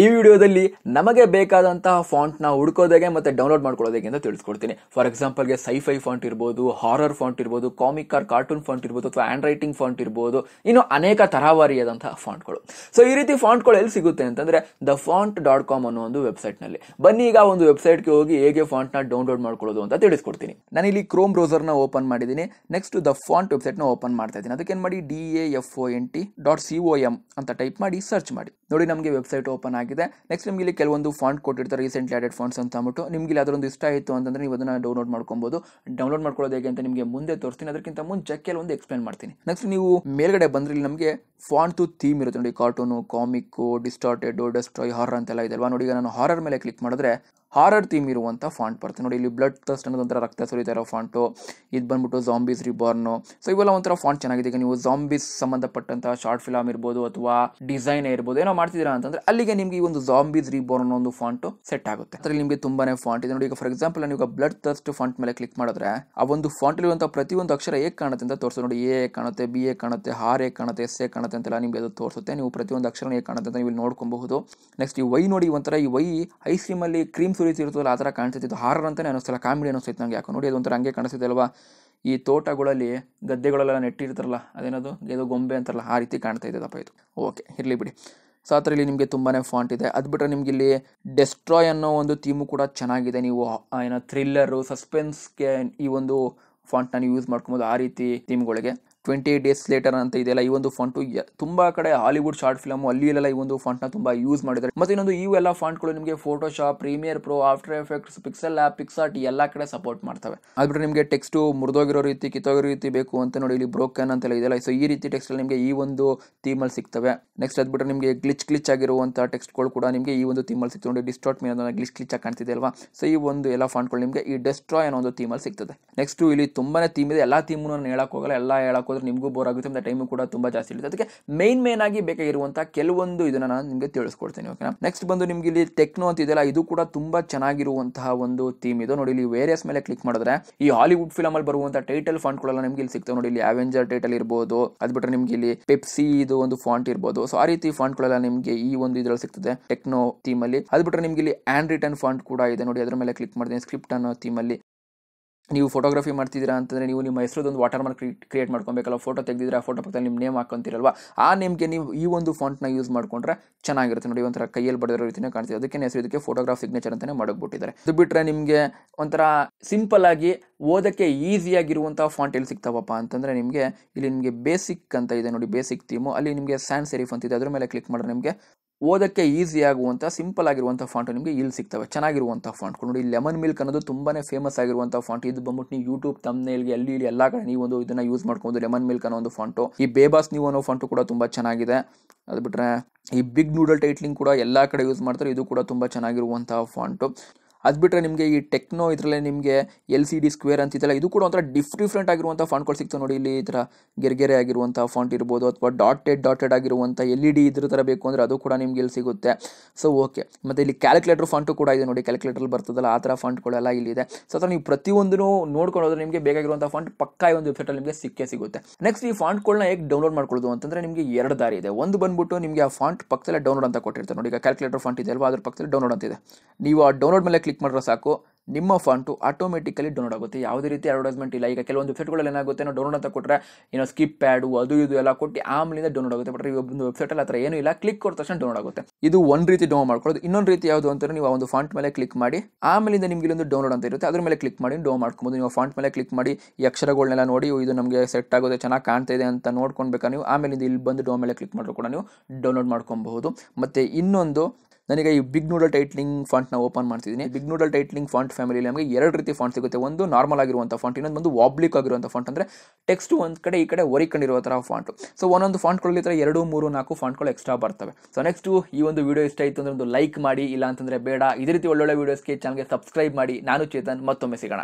ಈ ವಿಡಿಯೋದಲ್ಲಿ ನಮಗೆ ಬೇಕಾದಂತಹ ಫಾಂಟ್ನ ಹುಡ್ಕೋದಾಗೆ ಮತ್ತೆ ಡೌನ್ಲೋಡ್ ಮಾಡ್ಕೊಳ್ಳೋದಕ್ಕೆ ಅಂತ ತಿಳಿಸ್ಕೊಡ್ತೀನಿ ಫಾರ್ ಎಕ್ಸಾಂಪಲ್ಗೆ ಸೈಫೈ ಫಾಂಟ್ ಇರ್ಬೋದು ಹಾರರ್ ಫಾಂಟ್ ಇರ್ಬೋದು ಕಾಮಿಕ್ ಕಾರ್ ಕಾರ್ಟೂನ್ ಫಾಂಟ್ ಇರ್ಬೋದು ಅಥವಾ ಹ್ಯಾಂಡ್ ರೈಟಿಂಗ್ ಫಾಂಟ್ ಇರ್ಬೋದು ಇನ್ನು ಅನೇಕ ತರಹವಾರಿಯಾದಂತಹ ಫಾಂಟ್ಗಳು ಸೊ ಈ ರೀತಿ ಫಾಂಟ್ಗಳು ಎಲ್ಲಿ ಸಿಗುತ್ತೆ ಅಂತಂದ್ರೆ ದ ಫಾಂಟ್ ಡಾಟ್ ಕಾಮ್ ಅನ್ನೋ ಒಂದು ವೆಬ್ಸೈಟ್ನಲ್ಲಿ ಬನ್ನಿ ಈಗ ಒಂದು ವೆಬ್ಸೈಟ್ಗೆ ಹೋಗಿ ಹೇಗೆ ಫಾಂಟ್ನ ಡೌನ್ಲೋಡ್ ಮಾಡ್ಕೊಳ್ಳೋದು ಅಂತ ತಿಳಿಸ್ಕೊಡ್ತೀನಿ ನಾನು ಇಲ್ಲಿ ಕ್ರೋಮ್ ಬ್ರೌಸರ್ನ ಓಪನ್ ಮಾಡಿದ್ದೀನಿ ನೆಕ್ಸ್ಟ್ ದ ಫಾಂಟ್ ವೆಬ್ಸೈಟ್ನ ಓಪನ್ ಮಾಡ್ತಾ ಇದ್ದೀನಿ ಅದಕ್ಕೆ ಏನು ಮಾಡಿ D A F O N T dot C O M ಅಂತ ಟೈಪ್ ಮಾಡಿ ಸರ್ಚ್ ಮಾಡಿ ನೋಡಿ ನಮಗೆ ವೆಬ್ಸೈಟ್ ಓಪನ್ ಆಗಿದೆ ನೆಕ್ಸ್ಟ್ ನಿಮಗೆ ಇಲ್ಲಿ ಕೆಲವೊಂದು ಫಾಂಟ್ ಕೊಟ್ಟಿರ್ತಾರೆ ರೀಸೆಂಟ್ಲಿ ಆಡೆಡ್ ಫಾಂಟ್ಸ್ ಅಂತ ಅಂದ್ಬಿಟ್ಟು ನಿಮಗೆ ಇಲ್ಲಿ ಅದರೊಂದು ಇಷ್ಟ ಆಯಿತು ಅಂತಂದರೆ ನೀವು ಅದನ್ನು ಡೌನ್ಲೋಡ್ ಮಾಡ್ಕೊಬೋದು ಡೌನ್ಲೋಡ್ ಮಾಡ್ಕೊಳ್ಳೋದು ಹೇಗೆ ಅಂತ ನಿಮಗೆ ಮುಂದೆ ತೋರಿಸ್ತೀನಿ ಅದಕ್ಕಿಂತ ಮುಂಚೆ ಕೆಲವೊಂದು ಎಕ್ಸ್ಪ್ಲೇನ್ ಮಾಡ್ತೀನಿ ನೆಕ್ಸ್ಟ್ ನೀವು ಮೇಲ್ಗಡೆ ಬಂದ್ರೆ ನಮಗೆ ಫಾಂಟು ಥೀಮ್ ಇರುತ್ತೆ ನೋಡಿ cartoon comic distorted destroy horror ಅಂತೆಲ್ಲ ಇದೆ ಅಲ್ವಾ ನೋಡಿ ಈಗ ನಾನು ಹಾರರ್ ಮೇಲೆ ಕ್ಲಿಕ್ ಮಾಡಿದ್ರೆ ಹಾರರ್ ಥೀಮ್ ಇರುವಂಥ ಫಾಂಟ್ ಬರುತ್ತೆ ನೋಡಿ ಇಲ್ಲಿ ಬ್ಲಡ್ ಅನ್ನೋದು ಒಂಥರ ರಕ್ತ ಸುರಿತಾ ಇರೋ ಫಾಂಟು ಇದು ಬಂದ್ಬಿಟ್ಟು ಜಾಂಬೀಸ್ ರಿಬಾರ್ನ್ ಸೊ ಇವೆಲ್ಲ ಒಂಥರ ಫಾಂಟ್ ಚೆನ್ನಾಗಿದೆ ಈಗ ನೀವು ಜಾಂಬೀಸ್ ಸಂಬಂಧಪಟ್ಟಂಥ ಶಾರ್ಟ್ ಫಿಲಮ್ ಇರ್ಬೋದು ಅಥವಾ ಡಿಸೈನ್ ಇರ್ಬೋದು ಏನೋ ಮಾಡ್ತಿದ್ದೀರಾ ಅಂತಂದ್ರೆ ಅಲ್ಲಿಗೆ ನಿಮಗೆ ಈ ಒಂದು ಜಾಂಬೀಸ್ ರಿಬಾರ್ನ್ ಅನ್ನೋ ಒಂದು ಫಾಂಟು ಸೆಟ್ ಆಗುತ್ತೆ ಅದ್ರಲ್ಲಿ ನಿಮಗೆ ತುಂಬಾನೇ ಫಾಂಟ್ ಇದೆ ನೋಡಿ ಈಗ ಫಾರ್ ಎಕ್ಸಾಂಪಲ್ ನೀವು ಬ್ಲಡ್ ಟಸ್ಟ್ ಫಾಂಟ್ ಮೇಲೆ ಕ್ಲಿಕ್ ಮಾಡಿದ್ರೆ ಆ ಒಂದು ಫಾಂಟ್ ಇರುವಂಥ ಪ್ರತಿಯೊಂದು ಅಕ್ಷರ ಹೇಗೆ ಕಾಣುತ್ತೆ ಅಂತ ತೋರಿಸೋ ನೋಡಿ ಎ ಕಾಣುತ್ತೆ ಬಿ ಎ ಕಾಣುತ್ತೆ ಹಾರ್ ಎ ಕಾಣುತ್ತೆ ಎಸ್ ಎ ಕಾಣುತ್ತೆ ಕಾಣುತ್ತೆ ಅಂತೆಲ್ಲ ನಿಮಗೆ ಅದು ತೋರಿಸುತ್ತೆ ನೀವು ಪ್ರತಿಯೊಂದು ಅಕ್ಷರನೇ ಹೇಗೆ ಕಾಣುತ್ತೆ ಅಂತ ನೀವು ನೋಡ್ಕೊಬಹುದು ನೆಕ್ಸ್ಟ್ ಈ ವೈ ನೋಡಿ ಒಂಥರ ಈ ವೈ ಐಸ್ ಕ್ರೀಮಲ್ಲಿ ಕ್ರೀಮ್ ಸುರಿತಿರ್ತದಲ್ಲ ಆ ಥರ ಕಾಣಿಸುತ್ತೆ ಇದು ಹಾರರ್ ಅಂತಲೇ ಅನಿಸ್ತಲ್ಲ ಕಾಮಿಡಿ ಅನಿಸ್ತೈತೆ ನಂಗೆ ಯಾಕೆ ನೋಡಿ ಅದು ಒಂಥರ ಹಂಗೆ ಕಾಣಿಸುತ್ತೆ ಈ ತೋಟಗಳಲ್ಲಿ ಗದ್ದೆಗಳೆಲ್ಲ ನೆಟ್ಟಿರ್ತಾರಲ್ಲ ಅದೇನದು ಇದು ಗೊಂಬೆ ಅಂತಾರಲ್ಲ ಆ ರೀತಿ ಕಾಣ್ತಾ ಇದೆ ಅಪ್ಪ ಇದು ಓಕೆ ಇರಲಿ ಬಿಡಿ ಸೊ ಆ ಥರ ಇಲ್ಲಿ ನಿಮಗೆ ತುಂಬಾ ಫಾಂಟ್ ಇದೆ ಅದು ಬಿಟ್ಟರೆ ನಿಮಗೆ ಇಲ್ಲಿ ಡೆಸ್ಟ್ರಾಯ್ ಅನ್ನೋ ಒಂದು ಥೀಮು ಕೂಡ ಚೆನ್ನಾಗಿದೆ ನೀವು ಏನೋ ಥ್ರಿಲ್ಲರು ಸಸ್ಪೆನ್ಸ್ಗೆ ಈ ಒಂದು ಫಾಂಟ್ನ ನೀವು ಯೂಸ್ ಮಾಡ್ಕೊಬೋದು ಆ ರೀತಿ ಥೀಮ್ಗಳಿಗೆ ಟ್ವೆಂಟಿ ಏಟ್ ಡೇಸ್ ಲೇಟರ್ ಅಂತ ಇದೆಲ್ಲ ಈ ಒಂದು ಫಂಟು ತುಂಬ ಕಡೆ ಹಾಲಿವುಡ್ ಶಾರ್ಟ್ ಫಿಲಮ್ ಅಲ್ಲಿ ಇಲ್ಲೆಲ್ಲ ಈ ಒಂದು ನ ತುಂಬ ಯೂಸ್ ಮಾಡಿದ್ದಾರೆ ಮತ್ತೆ ಇನ್ನೊಂದು ಈ ಎಲ್ಲ ಗಳು ನಿಮಗೆ Photoshop Premiere Pro After Effects pixel app PicsArt ಎಲ್ಲ ಕಡೆ ಸಪೋರ್ಟ್ ಮಾಡ್ತವೆ ಆದ್ಬಿಟ್ರೆ ನಿಮಗೆ ಟೆಕ್ಸ್ಟು ಮುರಿದೋಗಿರೋ ರೀತಿ ಕಿತ್ತೋಗಿರೋ ರೀತಿ ಬೇಕು ಅಂತ ನೋಡಿ ಇಲ್ಲಿ ಬ್ರೋಕನ್ ಅಂತೆಲ್ಲ ಇದೆಯಲ್ಲ ಸೊ ಈ ರೀತಿ ಟೆಕ್ಸ್ಟಲ್ಲಿ ನಿಮಗೆ ಈ ಒಂದು ಥೀಮಲ್ಲಿ ಸಿಗ್ತವೆ ನೆಕ್ಸ್ಟ್ ಅದ್ಬಿಟ್ರೆ ನಿಮಗೆ ಗ್ಲಿಚ್ ಗ್ಲಿಚ್ ಆಗಿರುವಂಥ ಟೆಕ್ಸ್ಟ್ಗಳು ಕೂಡ ನಿಮಗೆ ಈ ಒಂದು ಥೀಮಲ್ಲಿ ಸಿಗ್ತವೆ ನೋಡಿ ಡಿಸ್ಟಾರ್ಟ್ ಮೀನ್ ಗ್ಲಿಚ್ ಗ್ಲಿಚ್ ಆಗಿ ಕಾಣ್ತಿದೆ ಅಲ್ವಾ ಸೊ ಈ ಒಂದು ಎಲ್ಲ ಗಳು ನಿಮಗೆ ಈ ಡೆಸ್ಟ್ರಾಯ್ ಅನ್ನೋ ಒಂದು ಥೀಮಲ್ಲಿ ಸಿಗ್ತದೆ ನೆಕ್ಸ್ಟು ಇಲ್ಲಿ ತುಂಬಾನೇ ಥೀಮ್ ಇದೆ ಎಲ್ಲ ಥೀಮ್ ನಾನು ಹೇಳಕ್ಕೆ ಹೋಗಲ್ಲ ಎಲ್ಲ ಹೇಳಕ್ಕೆ ಹಾಕೋದ್ರೆ ನಿಮಗೂ ಬೋರ್ ಆಗುತ್ತೆ ಮತ್ತೆ ಟೈಮು ಕೂಡ ತುಂಬಾ ಜಾಸ್ತಿ ಇರುತ್ತೆ ಅದಕ್ಕೆ ಮೇನ್ ಮೇನ್ ಆಗಿ ಬೇಕಾಗಿರುವಂಥ ಕೆಲವೊಂದು ಇದನ್ನ ನಾನು ನಿಮಗೆ ತಿಳಿಸ್ಕೊಡ್ತೀನಿ ಓಕೆನಾ ನೆಕ್ಸ್ಟ್ ಬಂದು ನಿಮ್ಗೆ ಇಲ್ಲಿ ಟೆಕ್ನೋ ಅಂತ ಇದೆಯಲ್ಲ ಇದು ಕೂಡ ತುಂಬಾ ಚೆನ್ನಾಗಿರುವಂತಹ ಒಂದು ಥೀಮ್ ಇದು ನೋಡಿ ಇಲ್ಲಿ ವೇರಿಯಸ್ ಮೇಲೆ ಕ್ಲಿಕ್ ಮಾಡಿದ್ರೆ ಈ ಹಾಲಿವುಡ್ ಫಿಲಮ್ ಅಲ್ಲಿ ಬರುವಂತಹ ಟೈಟಲ್ ಗಳೆಲ್ಲ ನಿಮ್ಗೆ ಇಲ್ಲಿ ಸಿಗ್ತವೆ ನೋಡಿ ಇಲ್ಲಿ ಅವೆಂಜರ್ ಟೈಟಲ್ ಇರ್ಬೋದು ಅದ್ ಬಿಟ್ರೆ ನಿಮ್ಗೆ ಇಲ್ಲಿ ಪೆಪ್ಸಿ ಇದು ಒಂದು ಫಾಂಟ್ ಇರ್ಬೋದು ಸೊ ಆ ರೀತಿ ಗಳೆಲ್ಲ ನಿಮಗೆ ಈ ಒಂದು ಇದ್ರಲ್ಲಿ ಸಿಗ್ತದೆ ಟೆಕ್ನೋ ಥೀಮ್ ಅಲ್ಲಿ ಅದ್ ಬಿಟ್ರೆ ನಿಮ್ಗೆ ಇಲ್ಲಿ ಹ್ಯಾಂಡ್ ರಿಟರ್ನ್ ಫಾಂಟ್ ಕೂಡ ಇದೆ ನೋಡಿ ಅದ್ರ ಮೇಲೆ ಕ್ಲಿಕ್ ಮಾಡ್ತೀನಿ ಸ್ಕ್ರಿಪ್ಟ್ ಅನ್ನೋ ಥೀಮ್ ಅಲ್ಲಿ ನೀವು ಫೋಟೋಗ್ರಫಿ ಮಾಡ್ತಿದ್ದೀರಾ ಅಂತಂದರೆ ನೀವು ನಿಮ್ಮ ಹೆಸರದೊಂದು ವಾಟರ್ ಮಾರ್ಕ್ ಕ್ರಿಯೇಟ್ ಮಾಡ್ಕೊಬೇಕಲ್ಲ ಫೋಟೋ ತೆಗೆದಿದ್ರೆ ಆ ಫೋಟೋ ಪಕ್ಕದಲ್ಲಿ ನಿಮ್ಮ ನೇಮ್ ಹಾಕೊಂತೀರಲ್ವ ಆ ನೇಮ್ಗೆ ನೀವು ಈ ಒಂದು ಫಾಂಟ್ನ ಯೂಸ್ ಮಾಡ್ಕೊಂಡ್ರೆ ಚೆನ್ನಾಗಿರುತ್ತೆ ನೋಡಿ ಒಂಥರ ಕೈಯಲ್ಲಿ ಬಡದಿರೋ ರೀತಿಯೇ ಕಾಣ್ತಿದೆ ಅದಕ್ಕೆ ಹೆಸರು ಇದಕ್ಕೆ ಫೋಟೋಗ್ರಾಫ್ ಸಿಗ್ನೇಚರ್ ಅಂತಲೇ ಮಾಡಿಬಿಟ್ಟಿದ್ದಾರೆ ಅದು ಬಿಟ್ಟರೆ ನಿಮಗೆ ಒಂಥರ ಸಿಂಪಲ್ ಆಗಿ ಓದೋಕ್ಕೆ ಈಸಿಯಾಗಿರುವಂಥ ಫಾಂಟ್ ಎಲ್ಲಿ ಸಿಗ್ತಾವಪ್ಪ ಅಂತಂದರೆ ನಿಮಗೆ ಇಲ್ಲಿ ನಿಮಗೆ ಬೇಸಿಕ್ ಅಂತ ಇದೆ ನೋಡಿ ಬೇಸಿಕ್ ಥೀಮು ಅಲ್ಲಿ ನಿಮಗೆ ಸ್ಯಾನ್ ಸೆರಿಫ್ ಅಂತಿದೆ ಅದ್ರ ಮೇಲೆ ಕ್ಲಿಕ್ ಮಾಡಿದ್ರೆ ನಿಮಗೆ ಓದೋಕ್ಕೆ ಈಸಿ ಆಗುವಂಥ ಸಿಂಪಲ್ ಆಗಿರುವಂಥ ಫಾಂಟು ನಿಮಗೆ ಇಲ್ಲಿ ಸಿಗ್ತವೆ ಚೆನ್ನಾಗಿರುವಂಥ ಫಾಂಟ್ಗಳು ನೋಡಿ ಲೆಮನ್ ಮಿಲ್ಕ್ ಅನ್ನೋದು ತುಂಬಾ ಫೇಮಸ್ ಆಗಿರುವಂಥ ಫಾಂಟ್ ಇದು ಬಂದ್ಬಿಟ್ಟು ನೀವು ಯೂಟ್ಯೂಬ್ ಇಲ್ಲಿ ಅಲ್ಲಿ ಇಲ್ಲಿ ಎಲ್ಲ ಕಡೆ ನೀವು ಒಂದು ಇದನ್ನು ಯೂಸ್ ಮಾಡ್ಕೊಂಡು ಲೆಮನ್ ಮಿಲ್ಕ್ ಅನ್ನೋ ಒಂದು ಫಾಂಟು ಈ ಬೇಬಾಸ್ ನೀವು ಅನ್ನೋ ಫಾಂಟು ಕೂಡ ತುಂಬ ಚೆನ್ನಾಗಿದೆ ಅದು ಬಿಟ್ಟರೆ ಈ ಬಿಗ್ ನೂಡಲ್ ಟೈಟ್ಲಿಂಗ್ ಕೂಡ ಎಲ್ಲ ಕಡೆ ಯೂಸ್ ಮಾಡ್ತಾರೆ ಇದು ಕೂಡ ತುಂಬ ಚೆನ್ನಾಗಿರುವಂಥ ಫಾಂಟು ಅದು ಬಿಟ್ಟರೆ ನಿಮಗೆ ಈ ಟೆಕ್ನೋ ಇದರಲ್ಲೇ ನಿಮಗೆ ಎಲ್ ಸಿ ಡಿ ಸ್ಕ್ವೇರ್ ಅಂತಿದ್ದಲ್ಲ ಇದು ಕೂಡ ಒಂಥರ ಡಿಫ್ ಡಿಫ್ರೆಂಟ್ ಆಗಿರುವಂಥ ಫಾಂಟ್ಗಳು ಸಿಗ್ತವೆ ನೋಡಿ ಇಲ್ಲಿ ಈ ಥರ ಗೆರೆಗೆರೆ ಆಗಿರುವಂಥ ಫಾಂಟ್ ಇರ್ಬೋದು ಅಥವಾ ಡಾಟೆಡ್ ಡಾಟೆಡ್ ಆಗಿರುವಂಥ ಎಲ್ ಇ ಡಿ ಇದ್ರ ಥರ ಬೇಕು ಅಂದರೆ ಅದು ಕೂಡ ನಿಮಗೆ ಇಲ್ಲಿ ಸಿಗುತ್ತೆ ಸೊ ಓಕೆ ಮತ್ತು ಇಲ್ಲಿ ಕ್ಯಾಲ್ಕುಲೇಟರ್ ಫಾಂಟು ಕೂಡ ಇದೆ ನೋಡಿ ಕ್ಯಾಲ್ಕುಲೇಟರ್ ಬರ್ತದಲ್ಲ ಆ ಥರ ಫಾಂಟ್ಗಳೆಲ್ಲ ಇಲ್ಲಿದೆ ಸೊ ಅದರ ನೀವು ಪ್ರತಿಯೊಂದನ್ನು ನೋಡ್ಕೊಂಡು ಹೋದ್ರೆ ನಿಮಗೆ ಬೇಕಾಗಿರುವಂಥ ಫಾಂಟ್ ಪಕ್ಕ ಈ ಒಂದು ವೆಬ್ಸೈಟಲ್ಲಿ ನಿಮಗೆ ಸಿಕ್ಕೇ ಸಿಗುತ್ತೆ ನೆಕ್ಸ್ಟ್ ಈ ಫಾಂಟ್ಗಳನ್ನ ಹೇಗೆ ಡೌನ್ಲೋಡ್ ಮಾಡ್ಕೊಳ್ಳೋದು ಅಂತಂದರೆ ನಿಮಗೆ ಎರಡು ದಾರಿ ಇದೆ ಒಂದು ಬಂದ್ಬಿಟ್ಟು ನಿಮಗೆ ಆ ಫಾಂಟ್ ಪಕ್ಕದಲ್ಲೇ ಡೌನ್ಲೋಡ್ ಅಂತ ಕೊಟ್ಟಿರ್ತಾರೆ ನೋಡಿ ಈಗ ಕ್ಯಾಲ್ಕುಲೇಟರ್ ಫಾಂಟ್ ಇದೆ ಅಲ್ವಾ ಅದ್ರ ಪಕ್ಕದಲ್ಲಿ ಡೌನ್ಲೋಡ್ ಅಂತಿದೆ ನೀವು ಆ ಡೌನ್ಲೋಡ್ ಮೇಲೆ ಕ್ಲಿಕ್ ಮಾಡಿದ್ರೆ ಸಾಕು ನಿಮ್ಮ ಫಾಂಟು ಆಟೋಮೆಟಿಕಲಿ ಡೌನ್ಲೋಡ್ ಆಗುತ್ತೆ ಯಾವುದೇ ರೀತಿ ಅಡ್ವರ್ಟೈಸ್ಮೆಂಟ್ ಇಲ್ಲ ಈಗ ಕೆಲವೊಂದು ವೆಬ್ಸೈಟ್ಗಳಲ್ಲಿ ಏನಾಗುತ್ತೆ ನಾವು ಡೌನ್ಲೋಡ್ ಅಂತ ಕೊಟ್ಟರೆ ಏನೋ ಸ್ಕಿಪ್ ಪ್ಯಾಡು ಅದು ಇದು ಎಲ್ಲ ಕೊಟ್ಟು ಆಮ್ಲಿಂದ ಡೌನ್ಲೋಡ್ ಆಗುತ್ತೆ ಬಟ್ ಈ ಒಂದು ವೆಬ್ಸೈಟಲ್ಲಿ ಆ ಥರ ಏನೂ ಇಲ್ಲ ಕ್ಲಿಕ್ ಕೊಟ್ಟ ತಕ್ಷಣ ಡೌನ್ಲೋಡ್ ಆಗುತ್ತೆ ಇದು ಒಂದು ರೀತಿ ಡೌನ್ ಮಾಡ್ಕೊಳ್ಳೋದು ಇನ್ನೊಂದು ರೀತಿ ಯಾವುದು ಅಂತಂದ್ರೆ ನೀವು ಆ ಒಂದು ಫಾಂಟ್ ಮೇಲೆ ಕ್ಲಿಕ್ ಮಾಡಿ ಆಮೇಲಿಂದ ನಿಮಗೆ ಇಲ್ಲೊಂದು ಡೌನ್ಲೋಡ್ ಅಂತ ಇರುತ್ತೆ ಅದ್ರ ಮೇಲೆ ಕ್ಲಿಕ್ ಮಾಡಿ ಡೌನ್ ಮಾಡ್ಕೊಬೋದು ನೀವು ಫಾಂಟ್ ಮೇಲೆ ಕ್ಲಿಕ್ ಮಾಡಿ ಈ ಅಕ್ಷರಗಳನ್ನೆಲ್ಲ ನೋಡಿ ಇದು ನಮಗೆ ಸೆಟ್ ಆಗೋದು ಚೆನ್ನಾಗಿ ಕಾಣ್ತಾ ಇದೆ ಅಂತ ನೋಡ್ಕೊಳ್ಬೇಕಾ ನೀವು ಆಮೇಲಿಂದ ಇಲ್ಲಿ ಬಂದು ಡೌನ್ ಮೇಲೆ ಕ್ಲಿಕ್ ಮಾಡಿದ್ರು ಕೂಡ ನೀವು ಡೌನ್ಲೋಡ್ ಮಾಡ್ಕೊಬಹುದು ಮತ್ತು ಇನ್ನೊಂದು ನನಗೆ ಈ ಬಿಗ್ ನೂಡಲ್ ಟೈಟ್ಲಿಂಗ್ ಫಾಂಟ್ನ ಓಪನ್ ಮಾಡ್ತಿದ್ದೀನಿ big noodle titling font family ನಮಗೆ ಎರಡು ರೀತಿ ಫಾಂಟ್ ಸಿಗುತ್ತೆ ಒಂದು ನಾರ್ಮಲ್ ಆಗಿರುವಂಥ ಫಾಂಟ್ ಇನ್ನೊಂದು ಒಂದು ವಾಬ್ಲಿಕ್ ಆಗಿರುವಂಥ ಫಾಂಟ್ ಅಂದರೆ ಟೆಕ್ಸ್ಟ್ ಒಂದು ಕಡೆ ಈ ಕಡೆ ಒರಿಕೊಂಡಿರುವ ಥರ ಫಾಂಟು ಸೊ ಒಂದೊಂದು ಫಾಂಟ್ಗಳಲ್ಲಿ ಥರ ಎರಡು ಮೂರು ನಾಲ್ಕು ಫಾಂಟ್ಗಳು ಎಕ್ಸ್ಟ್ರಾ ಬರ್ತವೆ ಸೊ ನೆಕ್ಸ್ಟು ಈ ಒಂದು ವಿಡಿಯೋ ಇಷ್ಟ ಆಯಿತು ಅಂದ್ರೆ ಒಂದು ಲೈಕ್ ಮಾಡಿ ಇಲ್ಲ ಅಂತಂದ್ರೆ ಬೇಡ ಇದೇ ರೀತಿ ಒಳ್ಳೊಳ್ಳೆ ವೀಡಿಯೋಸ್ಗೆ ಚಾನಲ್ಗೆ ಸಬ್ಸ್ಕ್ರೈಬ್ ಮಾಡಿ ನಾನು ಚೇತನ್ ಮತ್ತೊಮ್ಮೆ ಸಿಗೋಣ